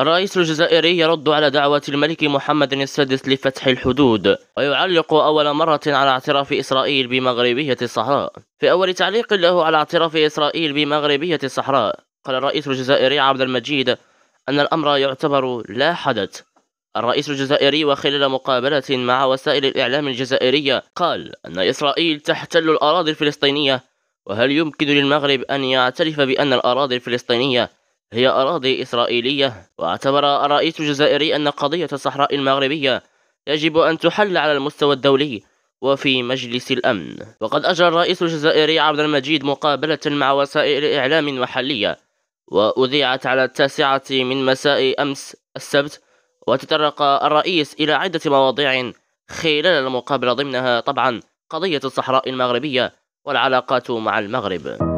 الرئيس الجزائري يرد على دعوة الملك محمد السادس لفتح الحدود ويعلق أول مرة على اعتراف إسرائيل بمغربية الصحراء في أول تعليق له على اعتراف إسرائيل بمغربية الصحراء قال الرئيس الجزائري عبد المجيد أن الأمر يعتبر لا حدث الرئيس الجزائري وخلال مقابلة مع وسائل الإعلام الجزائرية قال أن إسرائيل تحتل الأراضي الفلسطينية وهل يمكن للمغرب أن يعترف بأن الأراضي الفلسطينية هي أراضي إسرائيلية واعتبر الرئيس الجزائري أن قضية الصحراء المغربية يجب أن تحل على المستوى الدولي وفي مجلس الأمن وقد أجرى الرئيس الجزائري عبد المجيد مقابلة مع وسائل إعلام محلية وأذيعت على التاسعة من مساء أمس السبت وتطرق الرئيس إلى عدة مواضيع خلال المقابلة ضمنها طبعا قضية الصحراء المغربية والعلاقات مع المغرب